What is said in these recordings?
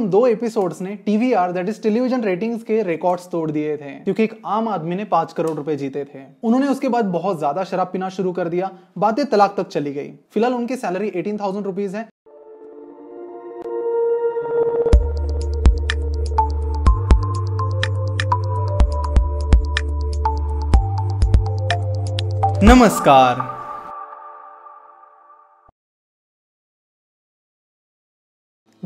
दो एपिसोड्स ने TVR that is television ratings के रिकॉर्ड्स तोड़ दिए थे क्योंकि एक आम आदमी ने पांच करोड़ रुपए जीते थे उन्होंने उसके बाद बहुत ज्यादा शराब पीना शुरू कर दिया बातें तलाक तक चली गई फिलहाल उनकी सैलरी एटीन थाउजेंड रुपीज है नमस्कार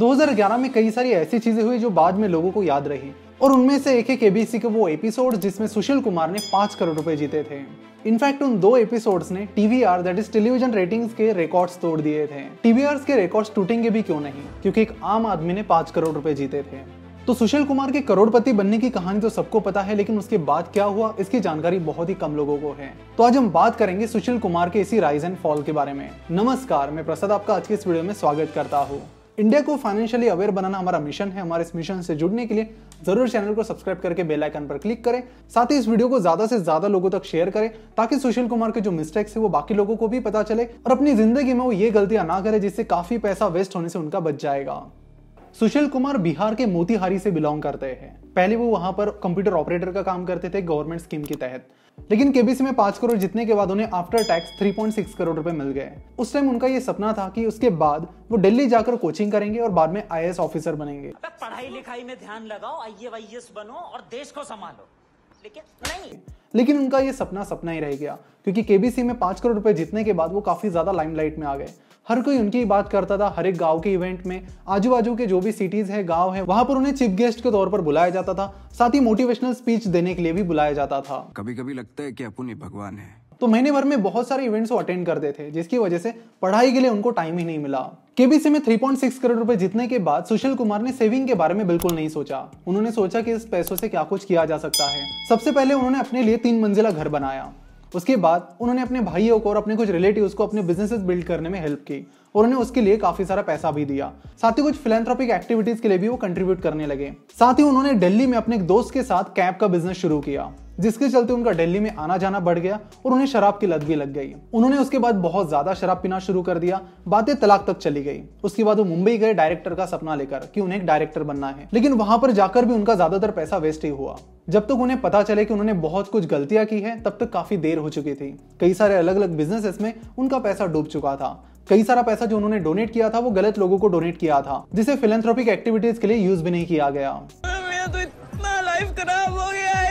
2011 में कई सारी ऐसी चीजें हुई जो बाद में लोगों को याद रही और उनमें से एक एक एबीसी के वो एपिसोड्स जिसमें सुशील कुमार ने पांच करोड़ रुपए जीते थे इनफैक्ट उन दो एपिसोड्स ने TVR that is television ratings के रिकॉर्ड्स तोड़ दिए थे टीवीआर के रिकॉर्ड्स टूटेंगे भी क्यों नहीं क्योंकि एक आम आदमी ने पांच करोड़ रुपए जीते थे तो सुशील कुमार के करोड़पति बनने की कहानी तो सबको पता है लेकिन उसके बाद क्या हुआ इसकी जानकारी बहुत ही कम लोगों को है तो आज हम बात करेंगे सुशील कुमार के इसी राइज एंड फॉल के बारे में नमस्कार मैं प्रसाद आपका आज के इस वीडियो में स्वागत करता हूँ इंडिया को फाइनेंशियली अवेयर बनाना हमारा मिशन है हमारे इस मिशन से जुड़ने के लिए जरूर चैनल को सब्सक्राइब करके बेल आइकन पर क्लिक करें साथ ही इस वीडियो को ज्यादा से ज्यादा लोगों तक शेयर करें ताकि सुशील कुमार के जो मिस्टेक्स है वो बाकी लोगों को भी पता चले और अपनी जिंदगी में वो ये गलतियां ना करे जिससे काफी पैसा वेस्ट होने से उनका बच जाएगा सुशील कुमार बिहार के मोतिहारी से बिलोंग करते हैं पहले वो वहां पर कंप्यूटर ऑपरेटर का काम करते थे गवर्नमेंट स्कीम के तहत लेकिन केबीसी में पांच करोड़ जीतने के बाद उन्हें आफ्टर टैक्स 3.6 करोड़ रुपए मिल गए उस टाइम उनका ये सपना था कि उसके बाद वो दिल्ली जाकर कोचिंग करेंगे और बाद में आई ऑफिसर बनेंगे पढ़ाई लिखाई में ध्यान लगाओ आई बनो और देश को संभालो लेकिन नहीं लेकिन उनका ये सपना सपना ही रह गया क्योंकि केबीसी में पाँच करोड़ रुपए जीतने के बाद वो काफ़ी ज़्यादा लाइमलाइट में आ गए हर कोई उनकी ही बात करता था हर एक गांव के इवेंट में आजू बाजू के जो भी सिटीज है गांव है वहां पर उन्हें चीफ गेस्ट के तौर पर बुलाया जाता था साथ ही मोटिवेशनल स्पीच देने के लिए भी बुलाया जाता था कभी कभी लगता है कि अपुन भगवान है तो महीने भर में बहुत सारे इवेंट्स वो अटेंड करते थे जिसकी वजह से पढ़ाई के लिए उनको टाइम ही नहीं मिला केबीसी में 3.6 करोड़ रुपए जीतने के बाद सुशील कुमार ने सेविंग के बारे में बिल्कुल नहीं सोचा उन्होंने सोचा कि इस पैसों से क्या कुछ किया जा सकता है सबसे पहले उन्होंने अपने लिए तीन मंजिला घर बनाया उसके बाद उन्होंने अपने भाइयों को और अपने कुछ रिलेटिव्स को अपने बिजनेसेस बिल्ड करने में हेल्प की और उन्हें उसके लिए काफी सारा पैसा भी दिया साथ ही कुछ फिलेंथ्रोपिक एक्टिविटीज के लिए भी वो कंट्रीब्यूट करने लगे साथ ही उन्होंने दिल्ली में अपने एक दोस्त के साथ कैब का बिजनेस शुरू किया जिसके चलते उनका दिल्ली में आना जाना बढ़ गया और उन्हें शराब की लत भी लग गई उन्होंने उसके बाद बहुत ज्यादा शराब पीना शुरू कर दिया बातें तलाक तक चली गई उसके बाद वो मुंबई गए डायरेक्टर का सपना लेकर कि उन्हें एक डायरेक्टर बनना है लेकिन वहां पर जाकर भी उनका ज्यादातर पैसा वेस्ट ही हुआ जब तक तो उन्हें पता चले कि उन्होंने बहुत कुछ गलतियां की है तब तक काफी देर हो चुकी थी कई सारे अलग अलग बिजनेस में उनका पैसा डूब चुका था कई सारा पैसा जो उन्होंने डोनेट किया था वो गलत लोगों को डोनेट किया था जिसे फिलेंथ्रोपिक एक्टिविटीज के लिए यूज भी नहीं किया गया तो इतना लाइफ खराब हो गया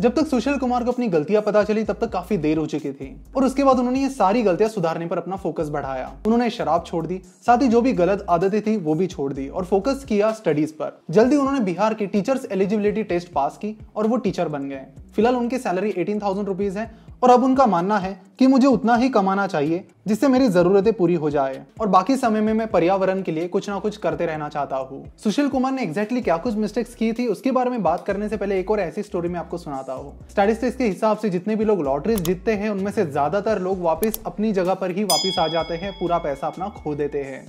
जब तक सुशील कुमार को अपनी गलतियां पता चली तब तक काफी देर हो चुकी थी और उसके बाद उन्होंने ये सारी गलतियां सुधारने पर अपना फोकस बढ़ाया उन्होंने शराब छोड़ दी साथ ही जो भी गलत आदतें थी वो भी छोड़ दी और फोकस किया स्टडीज पर जल्दी उन्होंने बिहार के टीचर्स एलिजिबिलिटी टेस्ट पास की और वो टीचर बन गए फिलहाल उनकी सैलरी एटीन थाउजेंड रुपीज है और अब उनका मानना है कि मुझे उतना ही कमाना चाहिए जिससे मेरी जरूरतें पूरी हो जाए और बाकी समय में मैं पर्यावरण के लिए कुछ ना कुछ करते रहना चाहता हूँ सुशील कुमार ने एक्जैक्टली क्या कुछ मिस्टेक्स की थी उसके बारे में बात करने से पहले एक और ऐसी स्टोरी में आपको सुनाता हूँ स्टैटिस्टिक्स के हिसाब से जितने भी लोग लॉटरीज जीतते हैं उनमें से ज्यादातर लोग वापिस अपनी जगह पर ही वापिस आ जाते हैं पूरा पैसा अपना खो देते हैं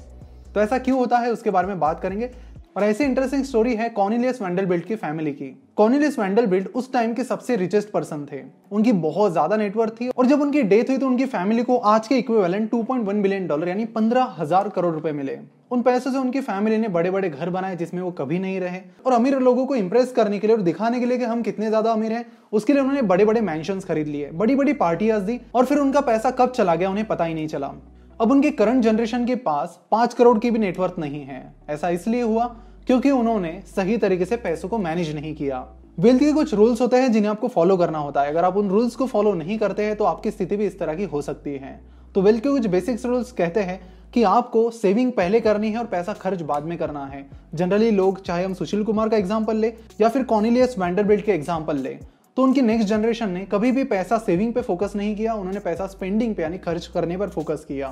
तो ऐसा क्यों होता है उसके बारे में बात करेंगे और ऐसी इंटरेस्टिंग स्टोरी है कॉर्निलियस वैंडलबिल्ट की फैमिली की कॉर्निलियस वैंडलबिल्ट उस टाइम के सबसे रिचेस्ट पर्सन थे उनकी बहुत ज्यादा नेटवर्क थी और जब उनकी डेथ हुई तो उनकी फैमिली को आज के इक्वेवेलेंट 2.1 बिलियन डॉलर यानी पंद्रह हजार करोड़ रुपए मिले उन पैसों से उनकी फैमिली ने बड़े बड़े घर बनाए जिसमें वो कभी नहीं रहे और अमीर लोगों को इंप्रेस करने के लिए और दिखाने के लिए कि हम कितने ज्यादा अमीर हैं उसके लिए उन्होंने बड़े बड़े मैंशन खरीद लिए बड़ी बड़ी पार्टियां दी और फिर उनका पैसा कब चला गया उन्हें पता ही नहीं चला अब उनके करंट जनरेशन के पास पांच करोड़ की भी नेटवर्थ नहीं है ऐसा इसलिए हुआ क्योंकि उन्होंने सही तरीके से पैसों को मैनेज नहीं किया वेल्थ के कुछ रूल्स होते हैं जिन्हें आपको फॉलो करना होता है अगर आप उन रूल्स को फॉलो नहीं करते हैं तो आपकी स्थिति भी इस तरह की हो सकती है तो वेल्थ के कुछ बेसिक्स रूल्स कहते हैं कि आपको सेविंग पहले करनी है और पैसा खर्च बाद में करना है जनरली लोग चाहे हम सुशील कुमार का एग्जाम्पल ले या फिर कॉनिलियस वैंडरबिल्ट के एग्जाम्पल ले तो उनकी नेक्स्ट जनरेशन ने कभी भी पैसा सेविंग पे फोकस नहीं किया उन्होंने पैसा स्पेंडिंग पे यानी खर्च करने पर फोकस किया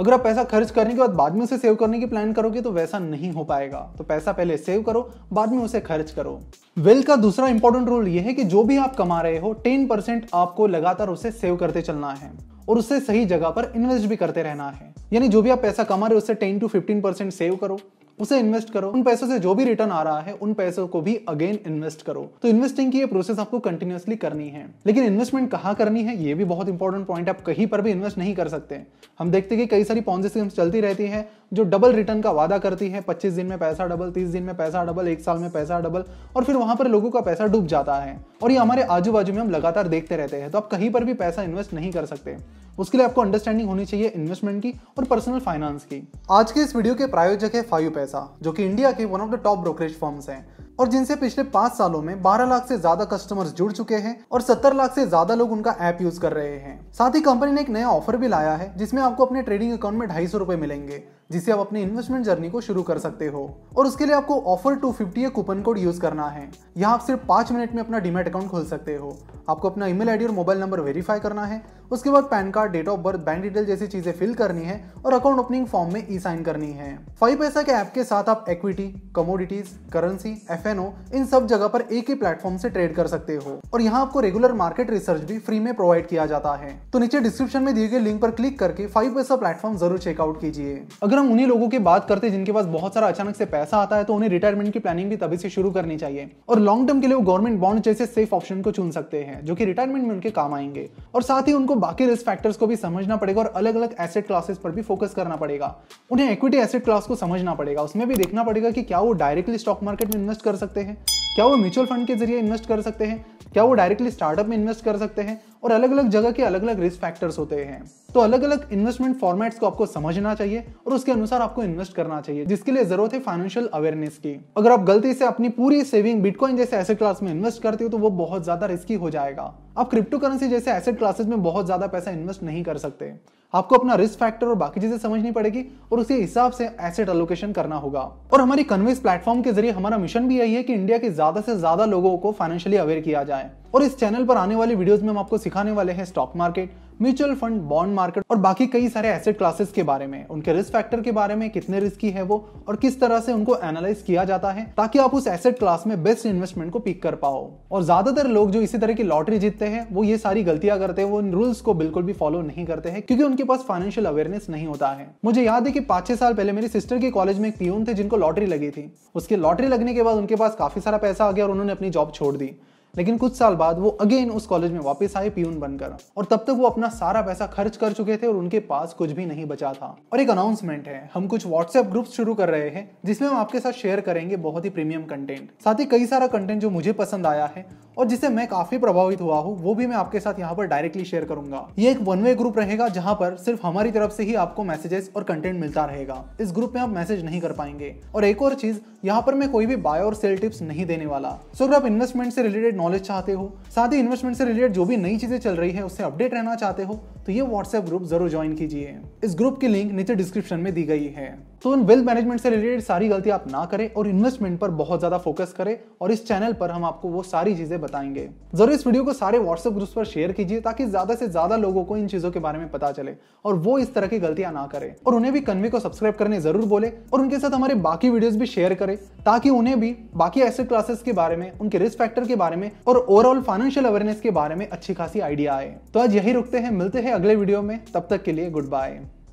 अगर आप पैसा खर्च करने के बाद बाद में उसे सेव करने की प्लान करोगे तो वैसा नहीं हो पाएगा तो पैसा पहले सेव करो बाद में उसे खर्च करो वेल का दूसरा इंपॉर्टेंट रूल यह है कि जो भी आप कमा रहे हो टेन परसेंट आपको लगातार उसे सेव करते चलना है और उसे सही जगह पर इन्वेस्ट भी करते रहना है यानी जो भी आप पैसा कमा रहे हो उससे ten to fifteen percent save करो उसे इन्वेस्ट करो उन पैसों से जो भी रिटर्न आ रहा है उन पैसों को भी अगेन इन्वेस्ट करो तो इन्वेस्टिंग की ये प्रोसेस आपको कंटिन्यूसली करनी है लेकिन इन्वेस्टमेंट कहाँ करनी है ये भी बहुत इंपॉर्टेंट पॉइंट आप कहीं पर भी इन्वेस्ट नहीं कर सकते हम देखते कि कई सारी पॉन्जी स्कीम्स चलती रहती है जो डबल रिटर्न का वादा करती है पच्चीस दिन में पैसा डबल तीस दिन में पैसा डबल एक साल में पैसा डबल और फिर वहां पर लोगों का पैसा डूब जाता है और ये हमारे आजू बाजू में हम लगातार देखते रहते हैं तो आप कहीं पर भी पैसा इन्वेस्ट नहीं कर सकते उसके लिए आपको अंडरस्टैंडिंग होनी चाहिए इन्वेस्टमेंट की और पर्सनल फाइनेंस की आज के इस वीडियो के प्रायोजक है फाइव पैसा जो कि इंडिया के one of the top brokerage firms हैं और जिनसे पिछले पांच सालों में 12 लाख से ज्यादा कस्टमर्स जुड़ चुके हैं और 70 लाख से ज्यादा लोग उनका ऐप यूज कर रहे हैं साथ ही कंपनी ने एक नया ऑफर भी लाया है जिसमें आपको अपने ट्रेडिंग अकाउंट में ढाई सौ मिलेंगे जिसे आप अपनी इन्वेस्टमेंट जर्नी को शुरू कर सकते हो और उसके लिए आपको offer two fifty coupon code use करना है यहाँ आप सिर्फ पाँच मिनट में अपना डीमेट अकाउंट खोल सकते हो आपको अपना ईमेल आईडी और मोबाइल नंबर वेरीफाई करना है उसके बाद PAN card date of birth bank detail जैसी चीजें फिल करनी है और अकाउंट ओपनिंग फॉर्म में ई साइन करनी है फाइव पैसा के ऐप के साथ आप इक्विटी कमोडिटीज करेंसी एफ इन सब जगह पर एक ही प्लेटफॉर्म से ट्रेड कर सकते हो और यहाँ आपको रेगुलर मार्केट रिसर्च भी फ्री में प्रोवाइड किया जाता है तो नीचे डिस्क्रिप्शन में दिए गए लिंक पर क्लिक करके फाइव पैसा प्लेटफॉर्म जरूर चेकआउट कीजिए अगर अगर हम उन्हीं लोगों की बात करते हैं जिनके पास बहुत सारा अचानक से पैसा आता है तो उन्हें रिटायरमेंट की प्लानिंग भी तभी से शुरू करनी चाहिए और लॉन्ग टर्म के लिए वो गवर्नमेंट बॉन्ड जैसे सेफ ऑप्शन को चुन सकते हैं जो कि रिटायरमेंट में उनके काम आएंगे और साथ ही उनको बाकी रिस्क फैक्टर्स को भी समझना पड़ेगा और अलग अलग एसेट क्लासेस पर भी फोकस करना पड़ेगा उन्हें इक्विटी एसेट क्लास को समझना पड़ेगा उसमें भी देखना पड़ेगा कि क्या वो डायरेक्टली स्टॉक मार्केट में इन्वेस्ट कर सकते हैं क्या वो म्यूचुअल फंड के जरिए इन्वेस्ट कर सकते हैं क्या वो डायरेक्टली स्टार्टअप में इन्वेस्ट कर सकते हैं और अलग अलग जगह के अलग अलग रिस्क फैक्टर्स होते हैं तो अलग अलग इन्वेस्टमेंट फॉर्मेट्स को आपको समझना चाहिए और उसके अनुसार आपको इन्वेस्ट करना चाहिए जिसके लिए जरूरत है फाइनेंशियल अवेयरनेस की अगर आप गलती से अपनी पूरी सेविंग बिटकॉइन जैसे ऐसे क्लास में इन्वेस्ट करते हो तो वो बहुत ज्यादा रिस्की हो जाएगा आप क्रिप्टो करेंसी जैसे एसेट क्लासेस में बहुत ज्यादा पैसा इन्वेस्ट नहीं कर सकते आपको अपना रिस्क फैक्टर और बाकी चीजें समझनी पड़ेगी और उसी हिसाब से एसेट एलोकेशन करना होगा और हमारी कन्वेंस प्लेटफॉर्म के जरिए हमारा मिशन भी यही है कि इंडिया के ज्यादा से ज्यादा लोगों को फाइनेंशियली अवेयर किया जाए और इस चैनल पर आने वाली वीडियोस में हम आपको सिखाने वाले हैं stock market mutual fund bond market और बाकी कई सारे एसेट क्लासेस के बारे में उनके रिस्क फैक्टर के बारे में कितने रिस्की है वो और किस तरह से उनको एनालाइज किया जाता है ताकि आप उस एसेट क्लास में बेस्ट इन्वेस्टमेंट को पिक कर पाओ और ज्यादातर लोग जो इसी तरह की लॉटरी जीतते हैं वो ये सारी गलतियां करते हैं वो इन रूल्स को बिल्कुल भी फॉलो नहीं करते हैं क्योंकि उनके पास फाइनेंशियल अवेयरनेस नहीं होता है मुझे याद है कि पांच छह साल पहले मेरी सिस्टर के कॉलेज में एक पियून थे जिनको लॉटरी लगी थी उसके लॉटरी लगने के बाद उनके पास काफी सारा पैसा आ गया और उन्होंने अपनी जॉब छोड़ दी लेकिन कुछ साल बाद वो अगेन उस कॉलेज में वापस आए पीउन बनकर और तब तक वो अपना सारा पैसा खर्च कर चुके थे और उनके पास कुछ भी नहीं बचा था और एक अनाउंसमेंट है हम कुछ व्हाट्सएप ग्रुप शुरू कर रहे हैं जिसमें हम आपके साथ शेयर करेंगे बहुत ही प्रीमियम कंटेंट साथ ही कई सारा कंटेंट जो मुझे पसंद आया है और जिससे मैं काफी प्रभावित हुआ हूँ वो भी मैं आपके साथ यहाँ पर डायरेक्टली शेयर करूंगा ये एक वन वे ग्रुप रहेगा जहाँ पर सिर्फ हमारी तरफ से ही आपको मैसेजेस और कंटेंट मिलता रहेगा इस ग्रुप में आप मैसेज नहीं कर पाएंगे और एक और चीज यहाँ पर मैं कोई भी बाय और सेल टिप्स नहीं देने वाला सो अगर आप इन्वेस्टमेंट से रिलेटेड नॉलेज चाहते हो साथ ही इन्वेस्टमेंट से रिलेटेड जो भी नई चीज़ें चल रही है उससे अपडेट रहना चाहते हो तो ये व्हाट्सएप ग्रुप जरूर ज्वाइन कीजिए इस ग्रुप की लिंक नीचे डिस्क्रिप्शन में दी गई है सो इन वेल्थ मैनेजमेंट से रिलेटेड सारी गलतियां आप ना करें और इन्वेस्टमेंट पर बहुत ज्यादा फोकस करें और इस चैनल पर हम आपको वो सारी चीजें बताएंगे जरूर इस वीडियो को सारे व्हाट्सएप ग्रुप पर शेयर कीजिए ताकि ज्यादा से ज्यादा लोगों को इन चीजों के बारे में पता चले और वो इस तरह की गलतियां ना करें और उन्हें भी कन्वे को सब्सक्राइब करने जरूर बोले और उनके साथ हमारे बाकी वीडियो भी शेयर करें ताकि उन्हें भी बाकी ऐसे क्लासेस के बारे में उनके रिस्क फैक्टर के बारे में और ओवरऑल फाइनेंशियल अवेयरनेस के बारे में अच्छी खासी आइडिया आए तो आज यही रुकते हैं मिलते हैं अगले वीडियो में तब तक के लिए गुड बाय